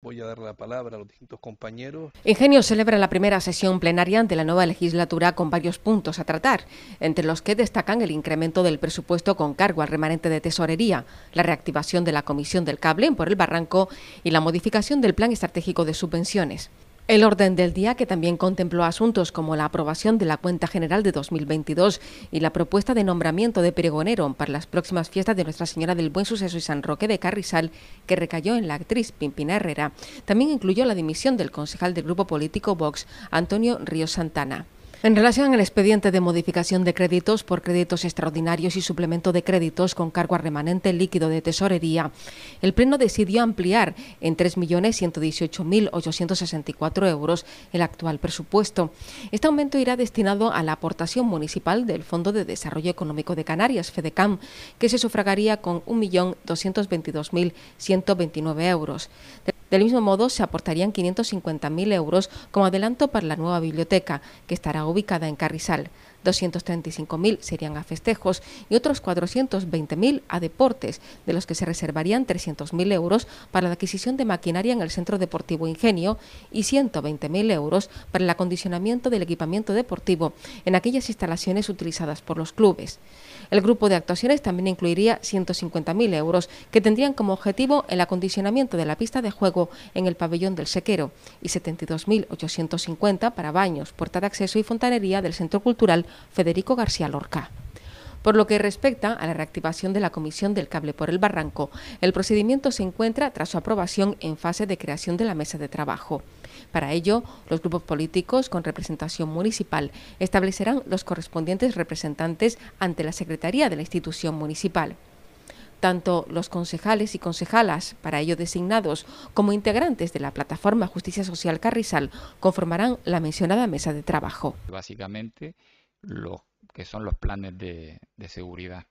Voy a dar la palabra a los distintos compañeros. Ingenio celebra la primera sesión plenaria de la nueva legislatura con varios puntos a tratar, entre los que destacan el incremento del presupuesto con cargo al remanente de tesorería, la reactivación de la comisión del cable por el barranco y la modificación del plan estratégico de subvenciones. El orden del día, que también contempló asuntos como la aprobación de la cuenta general de 2022 y la propuesta de nombramiento de pregonero para las próximas fiestas de Nuestra Señora del Buen Suceso y San Roque de Carrizal, que recayó en la actriz Pimpina Herrera, también incluyó la dimisión del concejal del grupo político Vox, Antonio Ríos Santana. En relación al expediente de modificación de créditos por créditos extraordinarios y suplemento de créditos con cargo a remanente líquido de tesorería, el Pleno decidió ampliar en 3.118.864 euros el actual presupuesto. Este aumento irá destinado a la aportación municipal del Fondo de Desarrollo Económico de Canarias, FEDECAM, que se sufragaría con 1.222.129 euros. Del mismo modo, se aportarían 550.000 euros como adelanto para la nueva biblioteca, que estará ubicada en Carrizal. 235.000 serían a festejos y otros 420.000 a deportes, de los que se reservarían 300.000 euros para la adquisición de maquinaria en el Centro Deportivo Ingenio y 120.000 euros para el acondicionamiento del equipamiento deportivo en aquellas instalaciones utilizadas por los clubes. El grupo de actuaciones también incluiría 150.000 euros que tendrían como objetivo el acondicionamiento de la pista de juego en el pabellón del Sequero y 72.850 para baños, puerta de acceso y fontanería del Centro Cultural Federico García Lorca. Por lo que respecta a la reactivación de la Comisión del Cable por el Barranco, el procedimiento se encuentra tras su aprobación en fase de creación de la mesa de trabajo. Para ello, los grupos políticos con representación municipal establecerán los correspondientes representantes ante la Secretaría de la institución municipal. Tanto los concejales y concejalas para ello designados como integrantes de la plataforma Justicia Social Carrizal conformarán la mencionada mesa de trabajo. Básicamente, lo que son los planes de, de seguridad.